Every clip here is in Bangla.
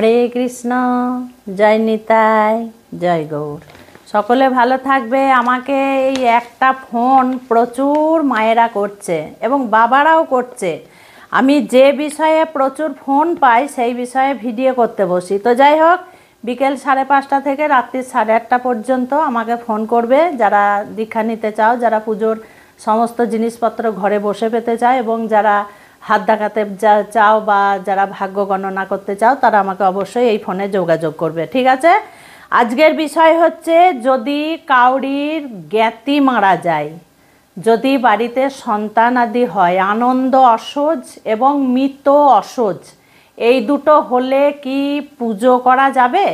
হরে কৃষ্ণ জয় নিতাই জয় গৌর সকলে ভালো থাকবে আমাকে এই একটা ফোন প্রচুর মায়েরা করছে এবং বাবারাও করছে আমি যে বিষয়ে প্রচুর ফোন পাই সেই বিষয়ে ভিডিও করতে বসি তো যাই হোক বিকেল সাড়ে পাঁচটা থেকে রাত্রি সাড়ে আটটা পর্যন্ত আমাকে ফোন করবে যারা দীক্ষা নিতে চাও যারা পুজোর সমস্ত জিনিসপত্র ঘরে বসে পেতে চায় এবং যারা হাত দেখাতে চাও বা যারা ভাগ্য গণনা করতে চাও তারা আমাকে অবশ্যই এই ফোনে যোগাযোগ করবে ঠিক আছে আজকের বিষয় হচ্ছে যদি কাউরির জ্ঞাতি মারা যায় যদি বাড়িতে সন্তান আদি হয় আনন্দ অসজ এবং মৃত অসজ এই দুটো হলে কি পুজো করা যাবে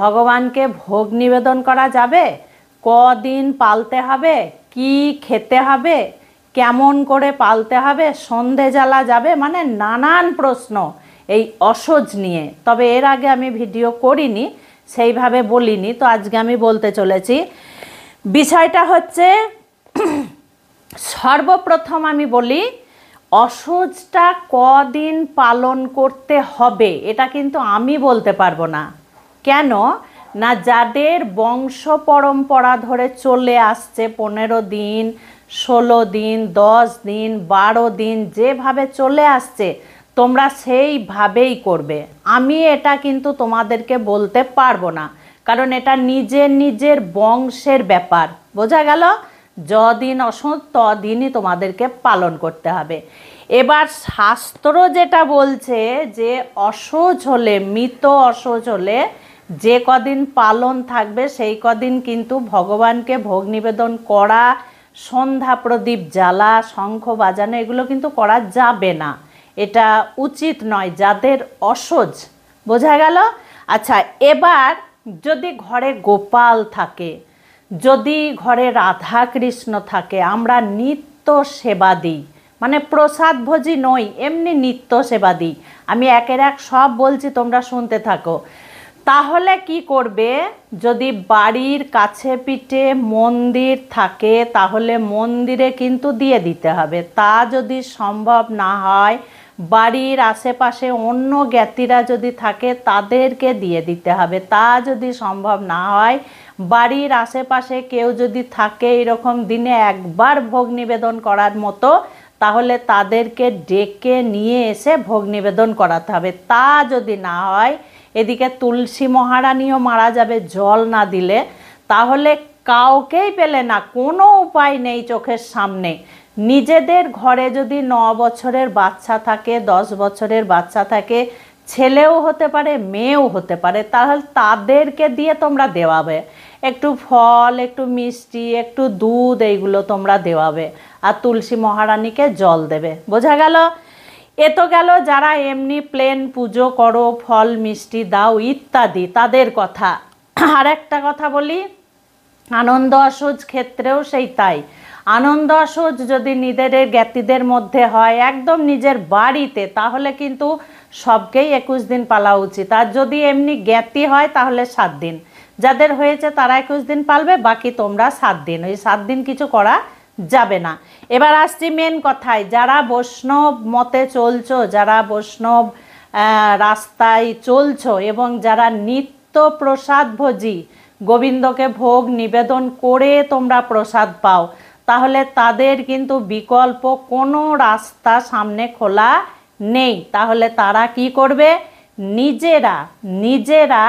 ভগবানকে ভোগ নিবেদন করা যাবে কদিন পালতে হবে কি খেতে হবে কেমন করে পালতে হবে সন্ধে জ্বালা যাবে মানে নানান প্রশ্ন এই অসজ নিয়ে তবে এর আগে আমি ভিডিও করিনি সেইভাবে বলিনি তো আজকে আমি বলতে চলেছি বিষয়টা হচ্ছে সর্বপ্রথম আমি বলি অসজটা কদিন পালন করতে হবে এটা কিন্তু আমি বলতে পারবো না কেন না যাদের বংশ পরম্পরা ধরে চলে আসছে পনেরো দিন ষোলো দিন দশ দিন বারো দিন যেভাবে চলে আসছে তোমরা সেইভাবেই করবে আমি এটা কিন্তু তোমাদেরকে বলতে পারবো না কারণ এটা নিজের নিজের বংশের ব্যাপার বোঝা গেল যদিন অসৎ তদিনই তোমাদেরকে পালন করতে হবে এবার শাস্ত্র যেটা বলছে যে অসহজ হলে মৃত অসহজ হলে যে কদিন পালন থাকবে সেই কদিন কিন্তু ভগবানকে ভোগ নিবেদন করা সন্ধ্যা প্রদীপ জ্বালা শঙ্খ বাজানো এগুলো কিন্তু করা যাবে না এটা উচিত নয় যাদের অসজ বোঝা গেল আচ্ছা এবার যদি ঘরে গোপাল থাকে যদি ঘরে রাধা কৃষ্ণ থাকে আমরা নিত্য সেবা দিই মানে প্রসাদ ভোজি নই এমনি নিত্য সেবা দিই আমি একের এক সব বলছি তোমরা শুনতে থাকো তাহলে কি করবে যদি বাড়ির কাছে পিঠে মন্দির থাকে তাহলে মন্দিরে কিন্তু দিয়ে দিতে হবে তা যদি সম্ভব না হয় বাড়ির আশেপাশে অন্য জ্ঞাতিরা যদি থাকে তাদেরকে দিয়ে দিতে হবে তা যদি সম্ভব না হয় বাড়ির আশেপাশে কেউ যদি থাকে এরকম দিনে একবার ভোগ নিবেদন করার মতো তাহলে তাদেরকে ডেকে নিয়ে এসে ভোগ নিবেদন করাতে হবে তা যদি না হয় এদিকে তুলসী মহারানীও মারা যাবে জল না দিলে তাহলে কাউকেই পেলে না কোনো উপায় নেই চোখের সামনে নিজেদের ঘরে যদি ন বছরের বাচ্চা থাকে দশ বছরের বাচ্চা থাকে ছেলেও হতে পারে মেয়েও হতে পারে তাহলে তাদেরকে দিয়ে তোমরা দেওয়াবে একটু ফল একটু মিষ্টি একটু দুধ এইগুলো তোমরা দেওয়াবে আর তুলসী মহারানীকে জল দেবে বোঝা গেল এত গেল যারা এমনি প্লেন পুজো করো ফল মিষ্টি দাও ইত্যাদি তাদের কথা আর একটা কথা বলি আনন্দ অসুজ ক্ষেত্রেও সেই তাই আনন্দ অসুজ যদি নিজের জ্ঞাতিদের মধ্যে হয় একদম নিজের বাড়িতে তাহলে কিন্তু সবকেই একুশ দিন পালা উচিত আর যদি এমনি জ্ঞাতি হয় তাহলে সাত দিন যাদের হয়েছে তারা একুশ দিন পালবে বাকি তোমরা সাত দিন ওই সাত দিন কিছু করা যাবে না এবার আসছি মেন কথায় যারা বৈষ্ণব মতে চলছো যারা বৈষ্ণব রাস্তায় চলছ এবং যারা নিত্য প্রসাদ ভোজি গোবিন্দকে ভোগ নিবেদন করে তোমরা প্রসাদ পাও তাহলে তাদের কিন্তু বিকল্প কোনো রাস্তা সামনে খোলা নেই তাহলে তারা কি করবে নিজেরা নিজেরা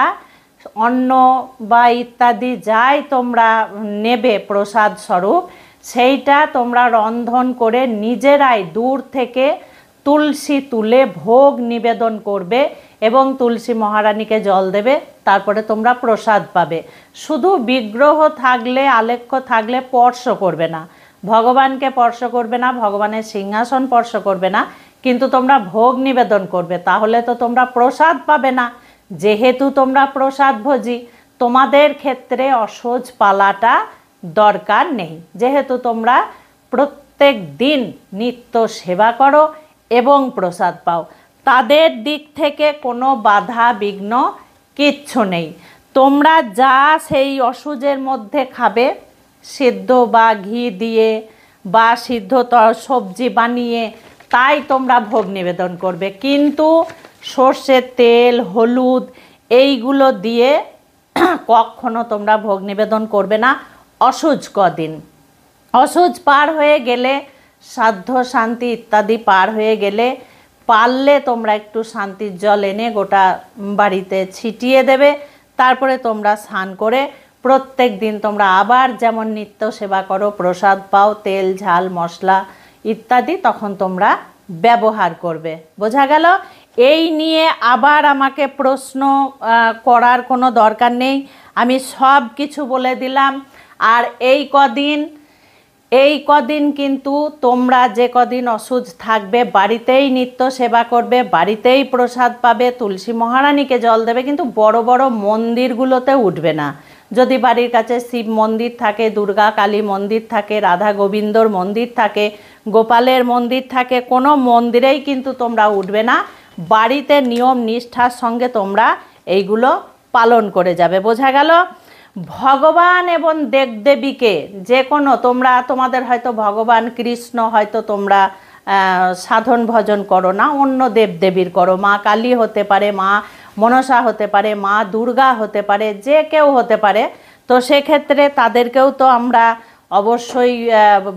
অন্ন বা ইত্যাদি যাই তোমরা নেবে প্রসাদ স্বরূপ সেইটা তোমরা রন্ধন করে নিজেরাই দূর থেকে তুলসী তুলে ভোগ নিবেদন করবে এবং তুলসী মহারানীকে জল দেবে তারপরে তোমরা প্রসাদ পাবে শুধু বিগ্রহ থাকলে আলেখ্য থাকলে স্পর্শ করবে না ভগবানকে স্পর্শ করবে না ভগবানের সিংহাসন স্পর্শ করবে না কিন্তু তোমরা ভোগ নিবেদন করবে তাহলে তো তোমরা প্রসাদ পাবে না যেহেতু তোমরা প্রসাদ ভোজি তোমাদের ক্ষেত্রে অসহজ পালাটা দরকার নেই যেহেতু তোমরা প্রত্যেক দিন নিত্য সেবা করো এবং প্রসাদ পাও তাদের দিক থেকে কোনো বাধা বিঘ্ন কিচ্ছু নেই তোমরা যা সেই অসুজের মধ্যে খাবে সিদ্ধ বা ঘি দিয়ে বা সিদ্ধ সবজি বানিয়ে তাই তোমরা ভোগ নিবেদন করবে কিন্তু সর্ষের তেল হলুদ এইগুলো দিয়ে কখনো তোমরা ভোগ নিবেদন করবে না অসহজ কদিন অসহজ পার হয়ে গেলে সাধ্য শান্তি ইত্যাদি পার হয়ে গেলে পারলে তোমরা একটু শান্তির জল এনে গোটা বাড়িতে ছিটিয়ে দেবে তারপরে তোমরা স্নান করে প্রত্যেক দিন তোমরা আবার যেমন নিত্য সেবা করো প্রসাদ পাও তেল ঝাল মশলা ইত্যাদি তখন তোমরা ব্যবহার করবে বোঝা গেল এই নিয়ে আবার আমাকে প্রশ্ন করার কোনো দরকার নেই আমি সব কিছু বলে দিলাম আর এই কদিন এই কদিন কিন্তু তোমরা যে কদিন অসুজ থাকবে বাড়িতেই নিত্য সেবা করবে বাড়িতেই প্রসাদ পাবে তুলসী মহারানীকে জল দেবে কিন্তু বড় বড় মন্দিরগুলোতে উঠবে না যদি বাড়ির কাছে শিব মন্দির থাকে দুর্গা কালী মন্দির থাকে রাধা গোবিন্দর মন্দির থাকে গোপালের মন্দির থাকে কোনো মন্দিরেই কিন্তু তোমরা উঠবে না বাড়িতে নিয়ম নিষ্ঠার সঙ্গে তোমরা এইগুলো পালন করে যাবে বোঝা গেল ভগবান এবং দেবদেবীকে যে কোনো তোমরা তোমাদের হয়তো ভগবান কৃষ্ণ হয়তো তোমরা সাধন ভজন করো না অন্য দেবদেবীর করো মা কালী হতে পারে মা মনসা হতে পারে মা দুর্গা হতে পারে যে কেউ হতে পারে তো সেক্ষেত্রে তাদেরকেও তো আমরা অবশ্যই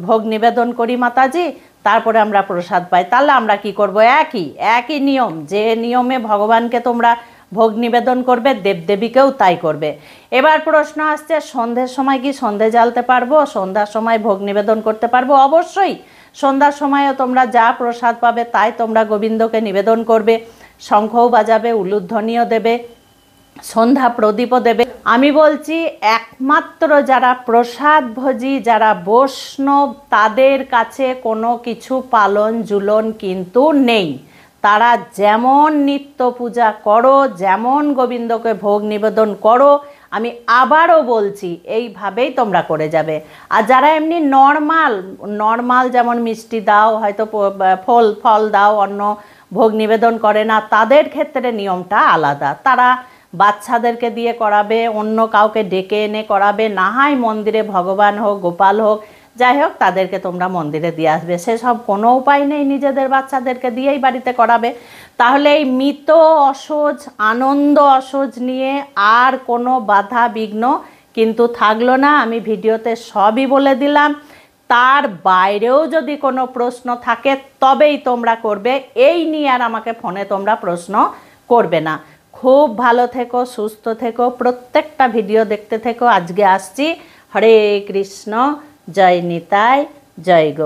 ভোগ নিবেদন করি মাতাজি তারপরে আমরা প্রসাদ পাই তাহলে আমরা কি করব একই একই নিয়ম যে নিয়মে ভগবানকে তোমরা ভোগ নিবেদন করবে দেবদেবীকেও তাই করবে এবার প্রশ্ন আসছে সন্ধ্যের সময় কি সন্ধে জ্বালতে পারবো সন্ধ্যার সময় ভোগ নিবেদন করতে পারবো অবশ্যই সন্ধ্যার সময়ও তোমরা যা প্রসাদ পাবে তাই তোমরা গোবিন্দকে নিবেদন করবে শঙ্খও বাজাবে উলুধ্বনিও দেবে সন্ধ্যা প্রদীপও দেবে আমি বলছি একমাত্র যারা প্রসাদভোজী যারা বৈষ্ণব তাদের কাছে কোনো কিছু পালন জুলন কিন্তু নেই তারা যেমন নিত্য পূজা করো যেমন গোবিন্দকে ভোগ নিবেদন করো আমি আবারও বলছি এইভাবেই তোমরা করে যাবে আর যারা এমনি নর্মাল নর্মাল যেমন মিষ্টি দাও হয়তো ফল ফল দাও অন্য ভোগ নিবেদন করে না তাদের ক্ষেত্রে নিয়মটা আলাদা তারা বাচ্চাদেরকে দিয়ে করাবে অন্য কাউকে ডেকে এনে করাবে না হয় মন্দিরে ভগবান হোক গোপাল হোক যাই হোক তাদেরকে তোমরা মন্দিরে দিয়ে আসবে সেসব কোনো উপায় নেই নিজেদের বাচ্চাদেরকে দিয়েই বাড়িতে করাবে তাহলে এই মৃত অসজ আনন্দ অসজ নিয়ে আর কোনো বাধা বিঘ্ন কিন্তু থাকলো না আমি ভিডিওতে সবই বলে দিলাম তার বাইরেও যদি কোনো প্রশ্ন থাকে তবেই তোমরা করবে এই নিয়ে আর আমাকে ফোনে তোমরা প্রশ্ন করবে না খুব ভালো থেকো সুস্থ থেকো প্রত্যেকটা ভিডিও দেখতে থেকো আজকে আসছি হরে কৃষ্ণ জয় নিতাই জয় গৌ